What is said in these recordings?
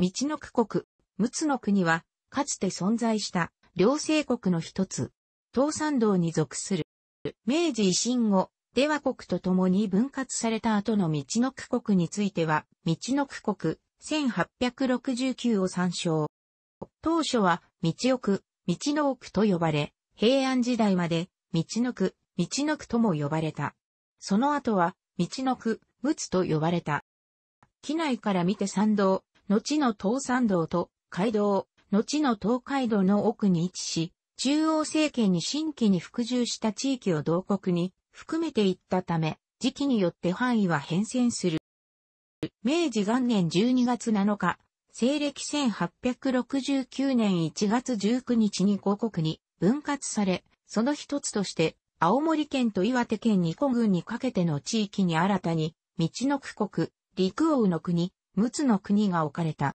道の区国、陸奥の国は、かつて存在した、両政国の一つ、東山道に属する。明治維新後、出羽国と共に分割された後の道の区国については、道の区国、1869を参照。当初は、道奥、道の奥と呼ばれ、平安時代まで、道の区、道の区とも呼ばれた。その後は、道の区、陸奥と呼ばれた。畿内から見て山道、後の東山道と街道、後の東海道の奥に位置し、中央政権に新規に服従した地域を同国に含めていったため、時期によって範囲は変遷する。明治元年12月7日、西暦1869年1月19日に五国に分割され、その一つとして、青森県と岩手県二古郡にかけての地域に新たに、道の区国、陸王の国、陸奥の国が置かれた。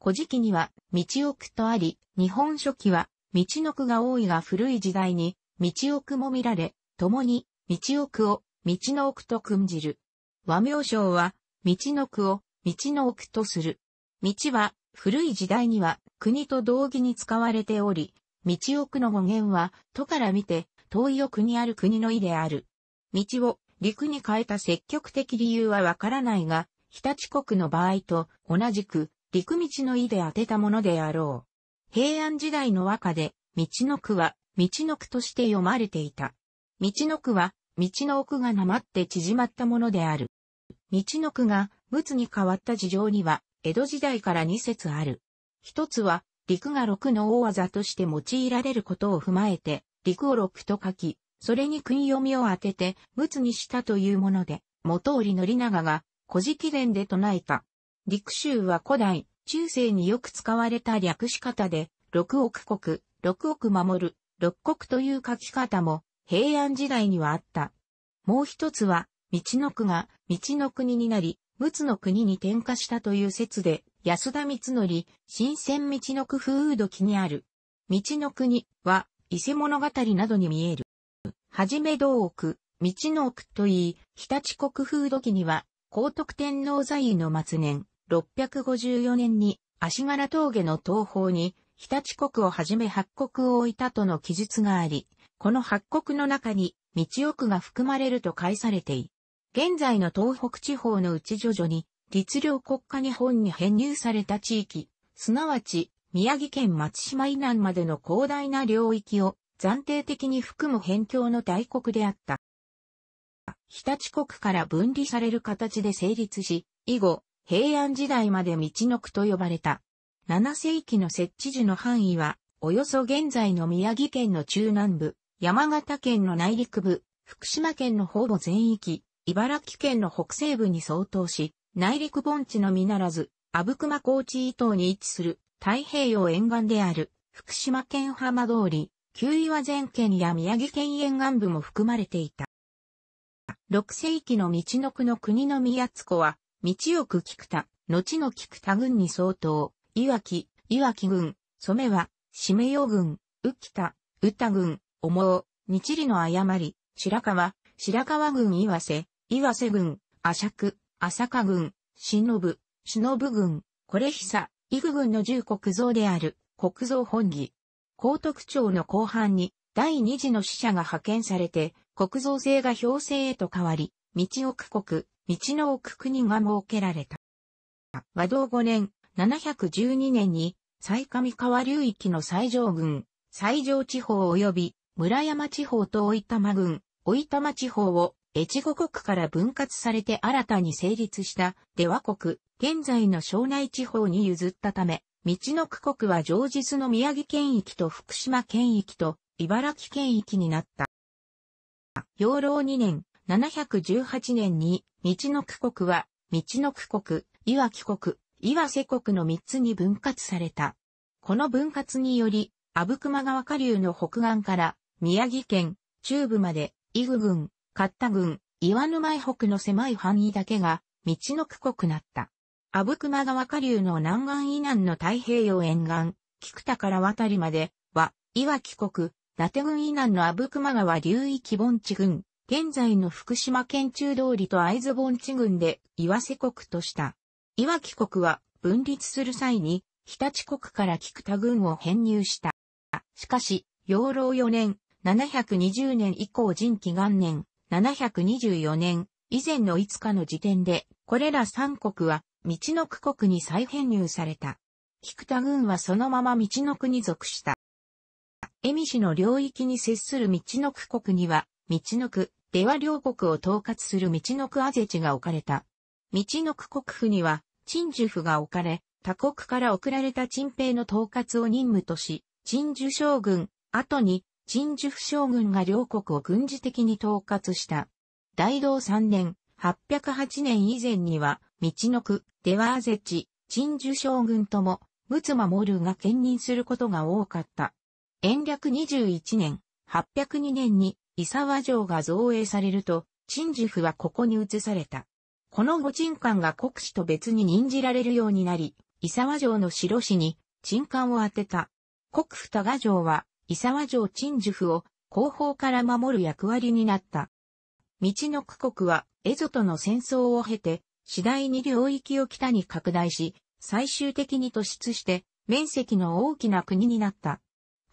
古事記には、道奥とあり、日本書紀は、道の句が多いが古い時代に、道奥も見られ、共に、道奥を、道の奥と訓じる。和名称は、道の句を、道の奥とする。道は、古い時代には、国と同義に使われており、道奥の語源は、都から見て、遠い奥にある国の意である。道を、陸に変えた積極的理由はわからないが、日立国の場合と同じく陸道の意で当てたものであろう。平安時代の和歌で、道の句は、道の句として読まれていた。道の句は、道の奥がなまって縮まったものである。道の句が、仏に変わった事情には、江戸時代から二節ある。一つは、陸が六の大技として用いられることを踏まえて、陸を六と書き、それに訓読みを当てて、仏にしたというもので、元織宣長が、古事記伝で唱えた。陸州は古代、中世によく使われた略し方で、六億国、六億守る、六国という書き方も平安時代にはあった。もう一つは、道の区が道の国になり、陸の国に転化したという説で、安田光則、新鮮道の国風土記にある。道の国は、伊勢物語などに見える。はじめ道奥、道の奥といい、日立国風土記には、高徳天皇在位の末年、654年に足柄峠の東方に、日立国をはじめ八国を置いたとの記述があり、この八国の中に、道奥が含まれると解されてい。現在の東北地方のうち徐々に、律令国家日本に編入された地域、すなわち、宮城県松島以南までの広大な領域を暫定的に含む辺境の大国であった。日立国から分離される形で成立し、以後、平安時代まで道の区と呼ばれた。7世紀の設置時の範囲は、およそ現在の宮城県の中南部、山形県の内陸部、福島県のほぼ全域、茨城県の北西部に相当し、内陸盆地のみならず、阿武隈高地伊東に位置する太平洋沿岸である福島県浜通り、旧岩前県や宮城県沿岸部も含まれていた。6世紀の道の区の国の宮津子は、道奥菊田、後の菊田軍に相当、いわき、いわき郡、染は、しめよ軍、浮田、宇田郡、おう、日里の誤り、白川、白川郡岩瀬、岩瀬郡、浅く、浅香郡、忍、忍軍、これ久、伊具郡の重国像である、国像本義。高徳町の後半に、第二次の使者が派遣されて、国造制が表制へと変わり、道奥国、道の奥国が設けられた。和道5年、712年に、最上川流域の最上郡、最上地方及び、村山地方と大玉郡、大玉地方を、越後国から分割されて新たに成立した、出和国、現在の庄内地方に譲ったため、道の区国は上日の宮城県域と福島県域と、茨城県域になった。養老2年、718年に、道の区国は、道の区国、岩木国、岩瀬国の3つに分割された。この分割により、阿武隈川下流の北岸から、宮城県、中部まで、伊具郡、勝田郡、岩沼北の狭い範囲だけが、道の区国なった。阿武隈川下流の南岸以南の太平洋沿岸、菊田から渡りまでは、岩木国、伊達郡以南の阿武隈川流域盆地郡、現在の福島県中通りと会津盆地郡で岩瀬国とした。岩木国は分立する際に、日立国から菊田郡を編入した。しかし、養老4年、720年以降人気元年、724年、以前の5日の時点で、これら3国は、道の区国に再編入された。菊田郡はそのまま道の区に属した。恵美市の領域に接する道の区国には、道の区、出羽両国を統括する道の区あぜ地が置かれた。道の区国府には、陳樹府が置かれ、他国から送られた陳平の統括を任務とし、陳樹将軍、後に、陳樹府将軍が両国を軍事的に統括した。大道3年、808年以前には、道の区、出羽あぜ地、陳樹将軍とも、マモ守が兼任することが多かった。延暦21年、802年に伊沢城が造営されると、陳寿府はここに移された。この御鎮官が国史と別に任じられるようになり、伊沢城の城市に鎮官を当てた。国府多賀城は、伊沢城陳寿府を後方から守る役割になった。道の区国は、江戸との戦争を経て、次第に領域を北に拡大し、最終的に突出して、面積の大きな国になった。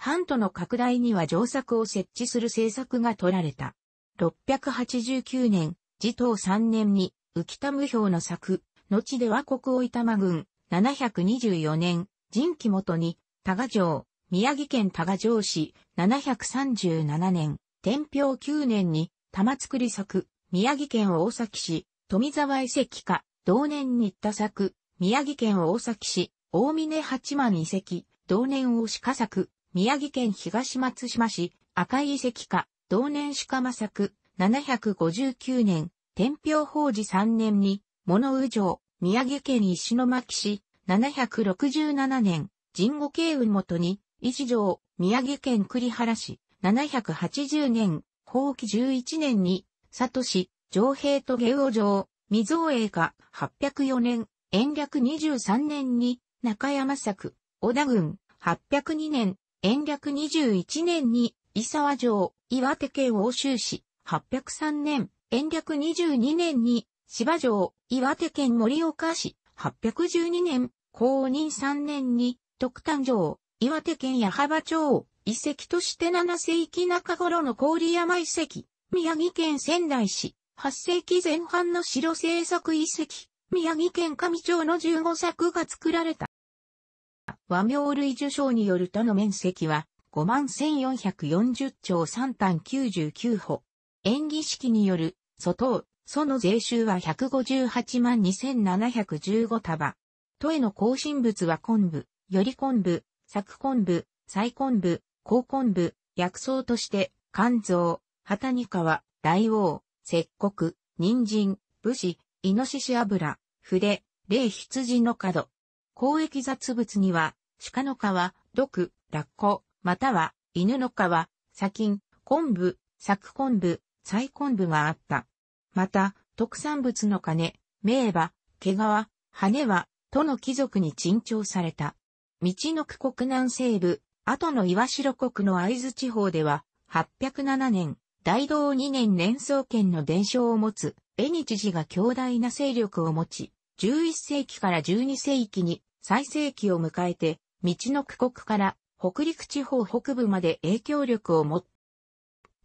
版図の拡大には上作を設置する政策が取られた。689年、自統3年に、浮田無表の作、後では国を板間軍、724年、人気元に、多賀城、宮城県多賀城市、737年、天平9年に、玉造作、宮城県大崎市、富沢遺跡化、同年に行った作、宮城県大崎市、大峰八幡遺跡、同年大鹿作、宮城県東松島市、赤井遺跡家、同年鹿間作、759年、天平法事3年に、物宇城、宮城県石巻市、767年、神後慶雲元に、石城、宮城県栗原市、780年、後期11年に、佐渡市、上平と下王城、未造営が804年、延暦23年に、中山作、小田郡、802年、延暦21年に、伊沢城、岩手県欧州市、803年、延暦22年に、芝城、岩手県森岡市、812年、公認3年に、徳丹城、岩手県矢幅町、遺跡として7世紀中頃の郡山遺跡、宮城県仙台市、8世紀前半の城製作遺跡、宮城県上町の15作が作られた。和名類受賞によるとの面積は51,440兆3単99歩。演技式による、祖等、祖の税収は158万2715束。都への更新物は昆布、より昆布、作昆布、再昆布、高昆布、薬草として、肝臓、旗に川、大王、石国、人参、武士、イノシシ油、筆、霊羊の角。公益雑物には、鹿の皮、毒、ラッコ、または犬の皮、砂金、昆布、作昆布、再昆布があった。また、特産物の金、名馬、毛皮、羽は、都の貴族に珍重された。道の区国南西部、後の岩城国の合津地方では、807年、大道2年年創権の伝承を持つ、江日寺が強大な勢力を持ち、11世紀から12世紀に最盛期を迎えて、道の区国から北陸地方北部まで影響力を持っ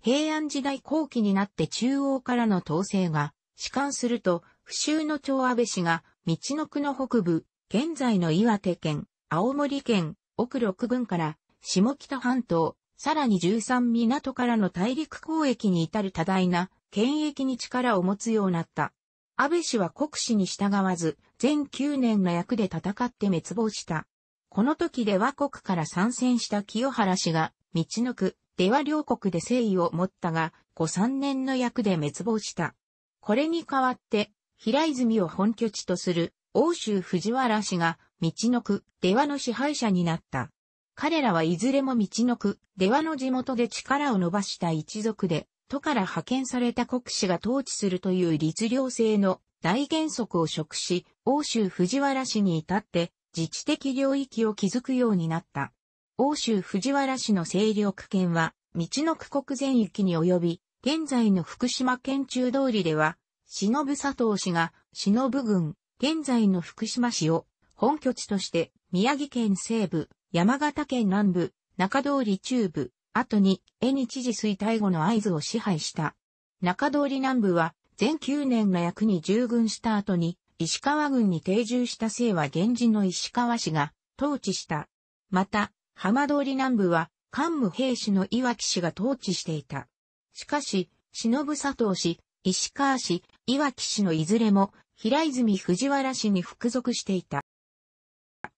平安時代後期になって中央からの統制が、弛観すると、不州の長安倍氏が、道の区の北部、現在の岩手県、青森県、奥六郡から、下北半島、さらに十三港からの大陸交易に至る多大な、権益に力を持つようになった。安倍氏は国士に従わず、全9年の役で戦って滅亡した。この時で和国から参戦した清原氏が、道のく、では両国で誠意を持ったが、後三年の役で滅亡した。これに代わって、平泉を本拠地とする、欧州藤原氏が、道のく、出羽の支配者になった。彼らはいずれも道のく、出羽の地元で力を伸ばした一族で、都から派遣された国士が統治するという律令制の大原則を食し、欧州藤原氏に至って、自治的領域を築くようになった。欧州藤原氏の勢力圏は、道の区国全域に及び、現在の福島県中通りでは、忍佐藤氏が、忍郡、現在の福島市を、本拠地として、宮城県西部、山形県南部、中通り中部、後に、江日寺衰退後の合図を支配した。中通り南部は、全9年が役に従軍した後に、石川郡に定住した姓は源氏の石川氏が統治した。また、浜通り南部は官武兵士の岩木氏が統治していた。しかし、忍佐藤氏、石川氏、岩木氏のいずれも、平泉藤原氏に服属していた。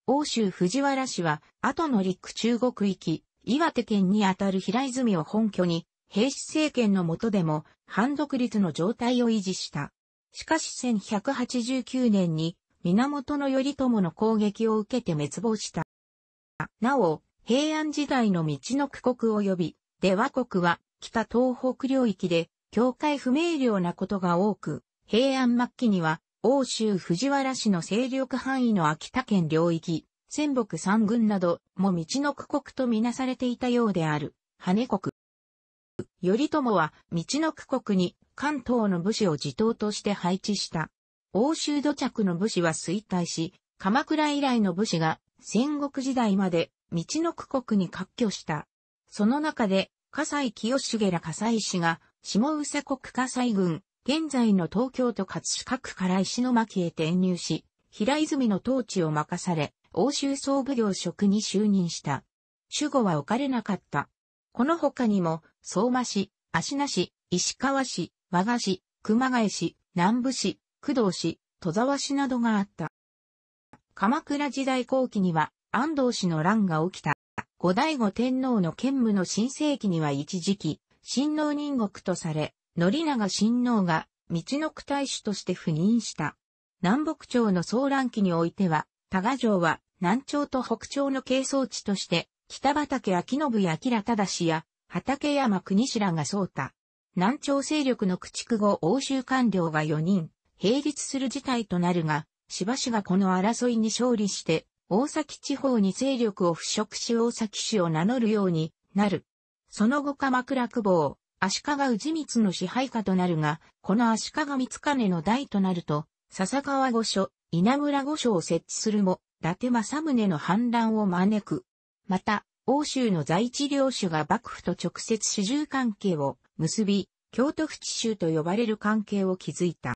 欧州藤原氏は、後の陸中国域、岩手県にあたる平泉を本拠に、平氏政権の下でも、反独立の状態を維持した。しかし1189年に源頼朝の攻撃を受けて滅亡した。なお、平安時代の道の区国及び、出和国は北東北領域で境界不明瞭なことが多く、平安末期には欧州藤原氏の勢力範囲の秋田県領域、仙北三軍なども道の区国とみなされていたようである、羽根国。頼朝は、道の区国に関東の武士を自党として配置した。欧州土着の武士は衰退し、鎌倉以来の武士が戦国時代まで道の区国に割拠した。その中で、葛西清重ら葛西氏が、下宇佐国葛西郡、現在の東京都葛飾区から石巻へ転入し、平泉の統治を任され、欧州総奉行職に就任した。守護は置かれなかった。この他にも、相馬市、足名市、石川市、和賀市、熊谷市、南部市、工藤市、戸沢市などがあった。鎌倉時代後期には、安藤氏の乱が起きた。後醍醐天皇の兼務の新世紀には一時期、親能人国とされ、宣長親能が、道の区大使として赴任した。南北朝の騒乱期においては、多賀城は、南朝と北朝の係争地として、北畠明信や明忠や、畠山国志らがそうた。南朝勢力の駆逐後欧州官僚が4人、並立する事態となるが、しばしばこの争いに勝利して、大崎地方に勢力を払拭し大崎氏を名乗るようになる。その後鎌倉久保、足利氏光の支配下となるが、この足利光兼の代となると、笹川御所、稲村御所を設置するも、伊達政宗の反乱を招く。また、欧州の在地領主が幕府と直接主従関係を結び、京都府地州と呼ばれる関係を築いた。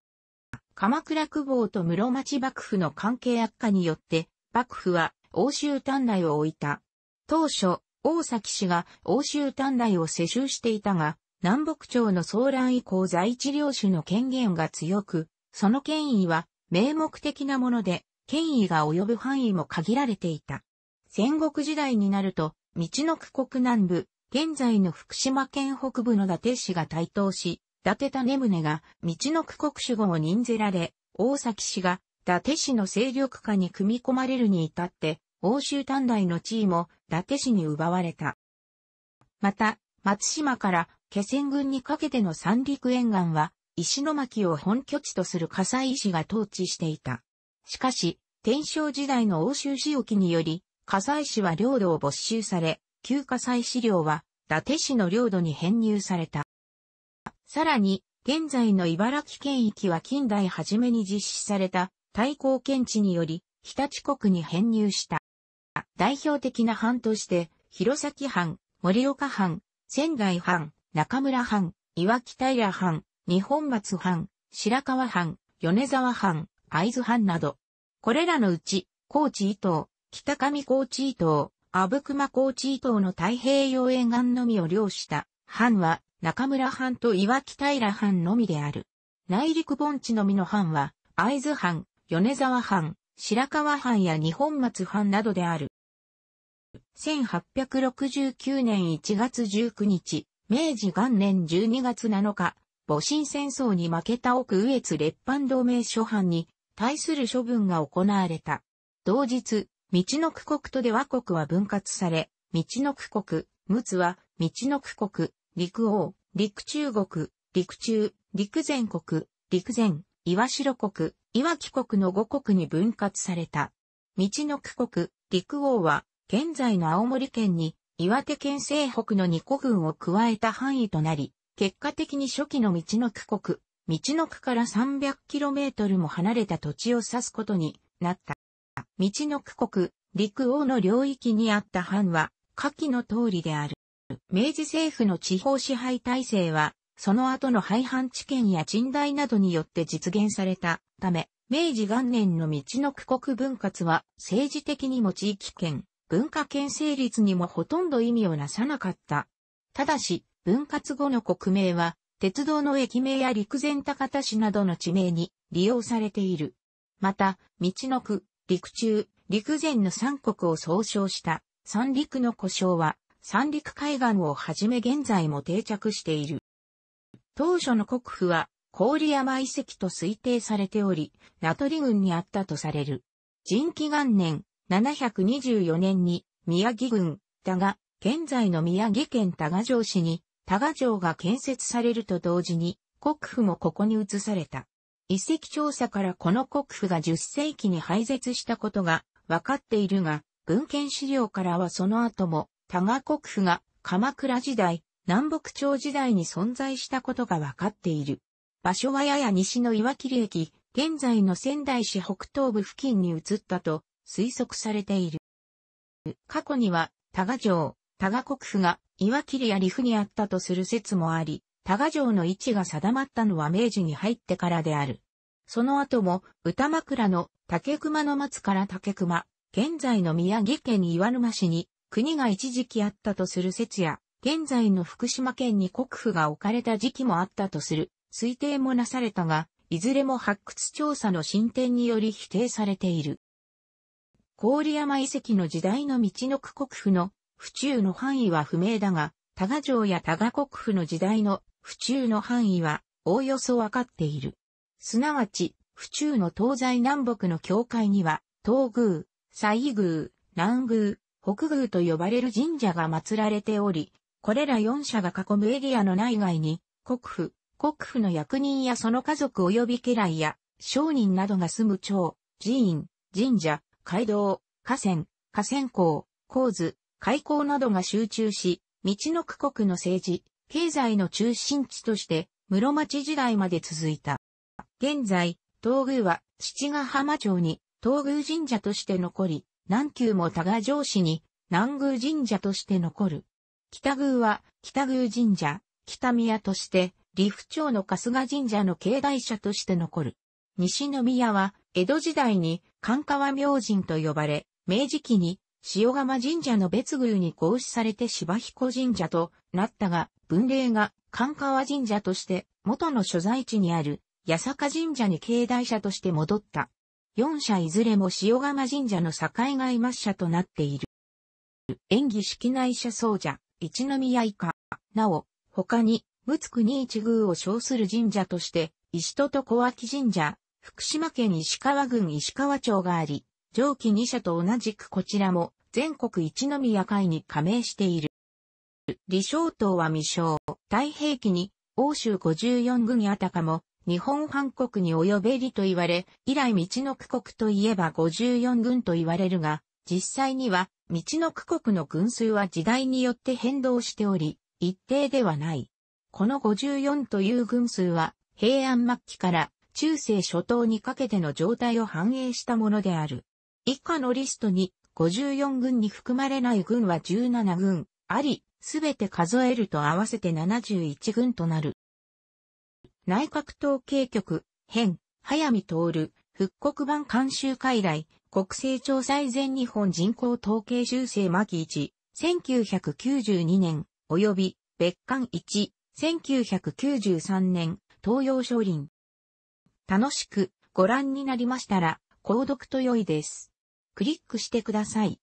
鎌倉久保と室町幕府の関係悪化によって、幕府は欧州短内を置いた。当初、大崎氏が欧州短内を世襲していたが、南北朝の騒乱以降在地領主の権限が強く、その権威は名目的なもので、権威が及ぶ範囲も限られていた。戦国時代になると、道の区国南部、現在の福島県北部の伊達市が台頭し、伊達種宗が道の区国守護を任ぜられ、大崎氏が伊達市の勢力下に組み込まれるに至って、欧州短大の地位も伊達市に奪われた。また、松島から気仙郡にかけての三陸沿岸は、石巻を本拠地とする火災市が統治していた。しかし、天正時代の欧州仕置により、火災市は領土を没収され、旧火災市領は伊達市の領土に編入された。さらに、現在の茨城県域は近代初めに実施された対抗検知により、日立国に編入した。代表的な藩として、弘前藩、盛岡藩、仙台藩、中村藩、岩木平藩、日本松藩、白川藩、米沢藩、会津藩など。これらのうち、高知伊藤、北上高地伊東、阿武隈高地伊東の太平洋沿岸のみを領した藩は中村藩と岩木平藩のみである。内陸盆地のみの藩は会津藩、米沢藩、白河藩や二本松藩などである。1869年1月19日、明治元年12月7日、戊辰戦争に負けた奥羽越列藩同盟諸藩に対する処分が行われた。同日、道の区国とで和国は分割され、道の区国、陸奥は、道の区国、陸王、陸中国、陸中、陸全国、陸前、岩城国、岩木国の五国に分割された。道の区国、陸王は、現在の青森県に、岩手県西北の二個群を加えた範囲となり、結果的に初期の道の区国、道の区から 300km も離れた土地を指すことになった。、道の区国、陸王の領域にあった藩は、下記の通りである。明治政府の地方支配体制は、その後の廃藩置県や賃代などによって実現されたため、明治元年の道の区国分割は政治的にも地域圏、文化圏成立にもほとんど意味をなさなかった。ただし、分割後の国名は、鉄道の駅名や陸前高田市などの地名に利用されている。また、道の区、陸中、陸前の三国を総称した三陸の故障は三陸海岸をはじめ現在も定着している。当初の国府は郡山遺跡と推定されており、名取郡にあったとされる。人気元年724年に宮城郡、だが、現在の宮城県多賀城市に多賀城が建設されると同時に国府もここに移された。遺跡調査からこの国府が10世紀に廃絶したことが分かっているが、文献資料からはその後も、多賀国府が鎌倉時代、南北朝時代に存在したことが分かっている。場所はやや西の岩切駅、現在の仙台市北東部付近に移ったと推測されている。過去には、多賀城、多賀国府が岩切や陸にあったとする説もあり、多賀城の位置が定まったのは明治に入ってからである。その後も、歌枕の竹熊の松から竹熊、現在の宮城県岩沼市に国が一時期あったとする説や、現在の福島県に国府が置かれた時期もあったとする推定もなされたが、いずれも発掘調査の進展により否定されている。郡山遺跡の時代の道の区国府の府中の範囲は不明だが、多賀城や多賀国府の時代の府中の範囲は、おおよそわかっている。すなわち、府中の東西南北の境界には、東宮、西宮、南宮、北宮と呼ばれる神社が祀られており、これら4社が囲むエリアの内外に、国府、国府の役人やその家族及び家来や、商人などが住む町、寺院、神社、街道、河川、河川港、構図、海港などが集中し、道の区国の政治、経済の中心地として室町時代まで続いた。現在、東宮は七ヶ浜町に東宮神社として残り、南宮も多賀城市に南宮神社として残る。北宮は北宮神社、北宮として、利府町の春日神社の境内社として残る。西宮は江戸時代に関川明神と呼ばれ、明治期に塩釜神社の別宮に合祀されて芝彦神社となったが、文霊が関川神社として元の所在地にある八坂神社に境内社として戻った。四社いずれも塩釜神社の境外抹社となっている。演技式内社僧者、一宮以下、なお、他に、陸奥二一宮を称する神社として、石戸と小脇神社、福島県石川郡石川町があり、上記2社と同じくこちらも全国一宮会に加盟している。李承東は未章、太平記に欧州54軍あたかも日本半国に及べりと言われ、以来道の区国といえば54軍と言われるが、実際には道の区国の軍数は時代によって変動しており、一定ではない。この54という軍数は平安末期から中世初頭にかけての状態を反映したものである。以下のリストに、54軍に含まれない軍は17軍、あり、すべて数えると合わせて71軍となる。内閣統計局、編、早見徹、復刻版監修会来、国勢調査以前日本人口統計修正巻1、1992年、及び別館1、1993年、東洋書林。楽しくご覧になりましたら、購読と良いです。クリックしてください。